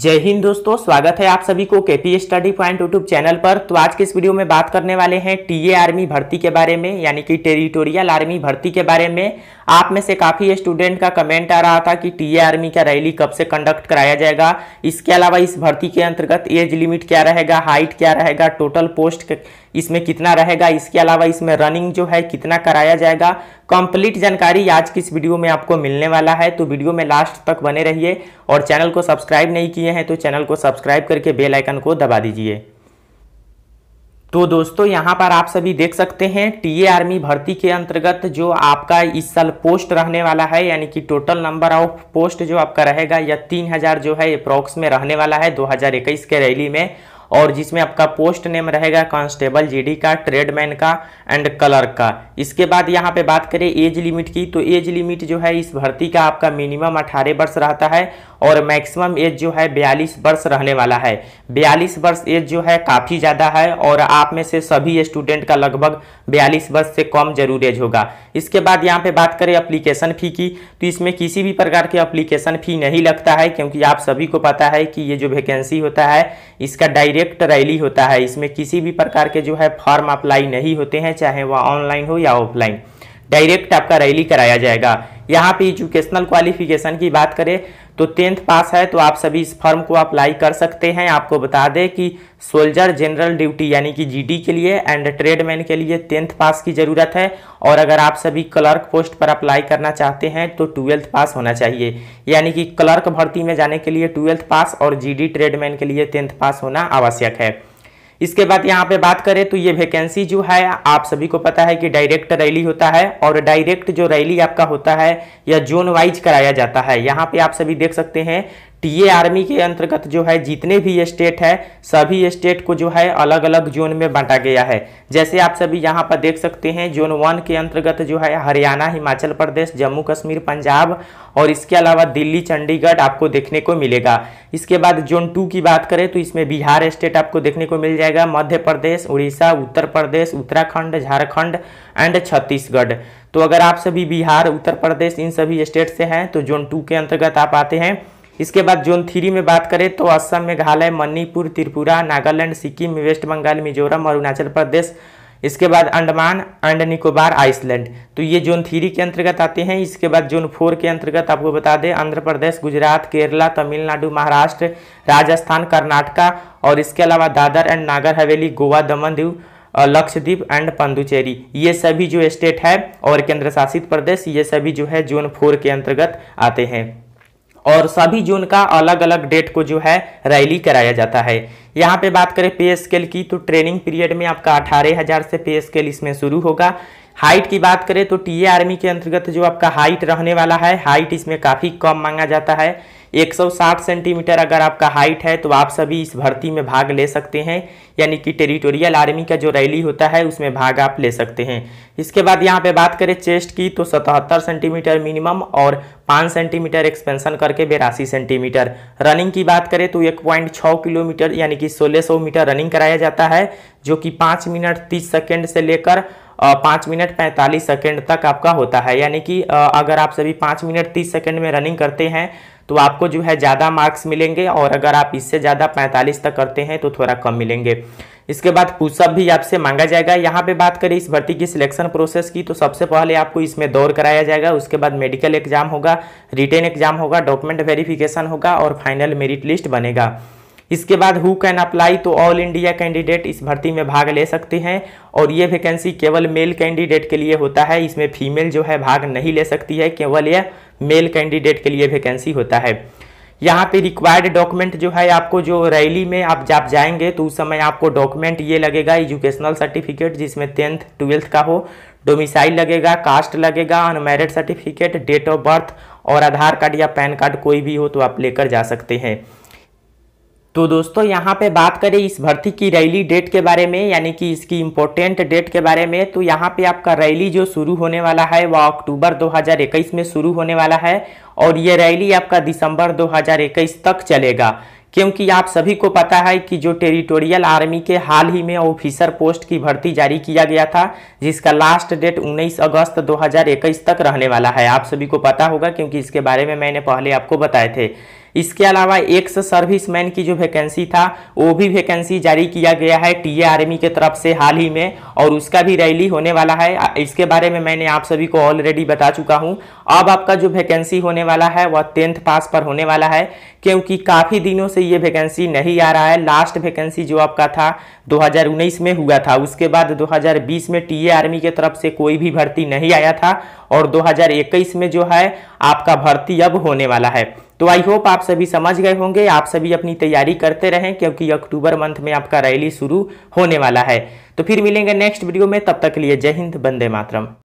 जय हिंद दोस्तों स्वागत है आप सभी को KP study point YouTube channel पर तो आज के इस वीडियो में बात करने वाले हैं टीए आर्मी भर्ती के बारे में यानी कि टेरिटोरियल आर्मी भर्ती के बारे में आप में से काफ़ी स्टूडेंट का कमेंट आ रहा था कि टी आर्मी का रैली कब से कंडक्ट कराया जाएगा इसके अलावा इस भर्ती के अंतर्गत एज लिमिट क्या रहेगा हाइट क्या रहेगा टोटल पोस्ट इसमें कितना रहेगा इसके अलावा इसमें रनिंग जो है कितना कराया जाएगा कंप्लीट जानकारी आज की इस वीडियो में आपको मिलने वाला है तो वीडियो में लास्ट तक बने रहिए और चैनल को सब्सक्राइब नहीं किए हैं तो चैनल को सब्सक्राइब करके बेलाइकन को दबा दीजिए तो दोस्तों यहाँ पर आप सभी देख सकते हैं टीए आर्मी भर्ती के अंतर्गत जो आपका इस साल पोस्ट रहने वाला है यानी कि टोटल नंबर ऑफ पोस्ट जो आपका रहेगा या तीन हजार जो है अप्रॉक्स में रहने वाला है 2021 के रैली में और जिसमें आपका पोस्ट नेम रहेगा कांस्टेबल जीडी का ट्रेडमैन का एंड क्लर्क का इसके बाद यहाँ पे बात करें एज लिमिट की तो एज लिमिट जो है इस भर्ती का आपका मिनिमम अठारह वर्ष रहता है और मैक्सिमम एज जो है बयालीस वर्ष रहने वाला है बयालीस वर्ष एज जो है काफ़ी ज़्यादा है और आप में से सभी स्टूडेंट का लगभग बयालीस वर्ष से कम जरूर एज होगा इसके बाद यहाँ पे बात करें अप्लीकेशन फ़ी की तो इसमें किसी भी प्रकार की अप्लीकेशन फ़ी नहीं लगता है क्योंकि आप सभी को पता है कि ये जो वैकेंसी होता है इसका डायरेक्ट डायरेक्ट रैली होता है इसमें किसी भी प्रकार के जो है फॉर्म अप्लाई नहीं होते हैं चाहे वह ऑनलाइन हो या ऑफलाइन डायरेक्ट आपका रैली कराया जाएगा यहाँ पे एजुकेशनल क्वालिफिकेशन की बात करें तो टेंथ पास है तो आप सभी इस फॉर्म को अप्लाई कर सकते हैं आपको बता दें कि सोल्जर जनरल ड्यूटी यानी कि जीडी के लिए एंड ट्रेडमैन के लिए टेंथ पास की ज़रूरत है और अगर आप सभी क्लर्क पोस्ट पर अप्लाई करना चाहते हैं तो ट्वेल्थ पास होना चाहिए यानी कि क्लर्क भर्ती में जाने के लिए ट्वेल्थ पास और जी डी ट्रेडमैन के लिए टेंथ पास होना आवश्यक है इसके बाद यहाँ पे बात करें तो ये वैकेंसी जो है आप सभी को पता है कि डायरेक्ट रैली होता है और डायरेक्ट जो रैली आपका होता है यह जोन वाइज कराया जाता है यहाँ पे आप सभी देख सकते हैं टीए आर्मी के अंतर्गत जो है जितने भी स्टेट है सभी स्टेट को जो है अलग अलग जोन में बांटा गया है जैसे आप सभी यहाँ पर देख सकते हैं जोन वन के अंतर्गत जो है हरियाणा हिमाचल प्रदेश जम्मू कश्मीर पंजाब और इसके अलावा दिल्ली चंडीगढ़ आपको देखने को मिलेगा इसके बाद जोन टू की बात करें तो इसमें बिहार स्टेट आपको देखने को मिल जाएगा मध्य प्रदेश उड़ीसा उत्तर प्रदेश उत्तराखंड झारखंड एंड छत्तीसगढ़ तो अगर आप सभी बिहार उत्तर प्रदेश इन सभी स्टेट से हैं तो जोन टू के अंतर्गत आप आते हैं इसके बाद जोन थ्री में बात करें तो असम मेघालय मणिपुर त्रिपुरा नागालैंड सिक्किम वेस्ट बंगाल मिजोरम अरुणाचल प्रदेश इसके बाद अंडमान एंड निकोबार आइसलैंड तो ये जोन थ्री के अंतर्गत आते हैं इसके बाद जोन फोर के अंतर्गत आपको बता दें आंध्र प्रदेश गुजरात केरला तमिलनाडु महाराष्ट्र राजस्थान कर्नाटका और इसके अलावा दादर एंड नागर हवेली गोवा दमन दीव लक्षद्वीप एंड पंदुचेरी ये सभी जो स्टेट है और केंद्र शासित प्रदेश ये सभी जो है जोन फोर के अंतर्गत आते हैं और सभी जून का अलग अलग डेट को जो है रैली कराया जाता है यहाँ पे बात करें पे स्केल की तो ट्रेनिंग पीरियड में आपका अठारह हज़ार से पे स्केल इसमें शुरू होगा हाइट की बात करें तो टीए आर्मी के अंतर्गत जो आपका हाइट रहने वाला है हाइट इसमें काफ़ी कम मांगा जाता है 160 सेंटीमीटर अगर आपका हाइट है तो आप सभी इस भर्ती में भाग ले सकते हैं यानी कि टेरिटोरियल आर्मी का जो रैली होता है उसमें भाग आप ले सकते हैं इसके बाद यहाँ पे बात करें चेस्ट की तो 77 सेंटीमीटर मिनिमम और 5 सेंटीमीटर एक्सपेंशन करके बेरासी सेंटीमीटर रनिंग की बात करें तो 1.6 किलोमीटर यानी कि 1600 मीटर रनिंग कराया जाता है जो कि 5 मिनट तीस सेकेंड से लेकर 5 मिनट पैंतालीस सेकेंड तक आपका होता है यानी कि अगर आप सभी 5 मिनट तीस सेकंड में रनिंग करते हैं तो आपको जो है ज़्यादा मार्क्स मिलेंगे और अगर आप इससे ज़्यादा पैंतालीस तक करते हैं तो थोड़ा कम मिलेंगे इसके बाद पुशअप भी आपसे मांगा जाएगा यहाँ पे बात करें इस भर्ती की सिलेक्शन प्रोसेस की तो सबसे पहले आपको इसमें दौड़ कराया जाएगा उसके बाद मेडिकल एग्जाम होगा रिटेन एग्जाम होगा डॉक्यूमेंट वेरिफिकेशन होगा और फाइनल मेरिट लिस्ट बनेगा इसके बाद हु कैन अप्लाई तो ऑल इंडिया कैंडिडेट इस भर्ती में भाग ले सकते हैं और ये वैकेंसी केवल मेल कैंडिडेट के लिए होता है इसमें फीमेल जो है भाग नहीं ले सकती है केवल यह मेल कैंडिडेट के लिए वैकेंसी होता है यहाँ पे रिक्वायर्ड डॉक्यूमेंट जो है आपको जो रैली में आप जब जाएंगे तो उस समय आपको डॉक्यूमेंट ये लगेगा एजुकेशनल सर्टिफिकेट जिसमें टेंथ ट्वेल्थ का हो डोमिसाइल लगेगा कास्ट लगेगा unmarried certificate date of birth और आधार कार्ड या पैन कार्ड कोई भी हो तो आप लेकर जा सकते हैं तो दोस्तों यहाँ पे बात करें इस भर्ती की रैली डेट के बारे में यानी कि इसकी इम्पोर्टेंट डेट के बारे में तो यहाँ पे आपका रैली जो शुरू होने वाला है वह अक्टूबर 2021 में शुरू होने वाला है और ये रैली आपका दिसंबर 2021 तक चलेगा क्योंकि आप सभी को पता है कि जो टेरिटोरियल आर्मी के हाल ही में ऑफिसर पोस्ट की भर्ती जारी किया गया था जिसका लास्ट डेट 19 अगस्त 2021 तक रहने वाला है आप सभी को पता होगा क्योंकि इसके बारे में मैंने पहले आपको बताए थे इसके अलावा एक्स सर्विसमैन की जो वैकेंसी था वो भी वैकेंसी जारी किया गया है टी आर्मी के तरफ से हाल ही में और उसका भी रैली होने वाला है इसके बारे में मैंने आप सभी को ऑलरेडी बता चुका हूँ अब आपका जो वैकेंसी होने वाला है वह टेंथ पास पर होने वाला है क्योंकि काफ़ी दिनों से ये वैकेंसी नहीं आ रहा है लास्ट वैकेंसी जो आपका था 2019 में हुआ था उसके बाद 2020 में टीए आर्मी के तरफ से कोई भी भर्ती नहीं आया था और 2021 में जो है आपका भर्ती अब होने वाला है तो आई होप आप सभी समझ गए होंगे आप सभी अपनी तैयारी करते रहें क्योंकि अक्टूबर मंथ में आपका रैली शुरू होने वाला है तो फिर मिलेंगे नेक्स्ट वीडियो में तब तक लिए जय हिंद बंदे मातरम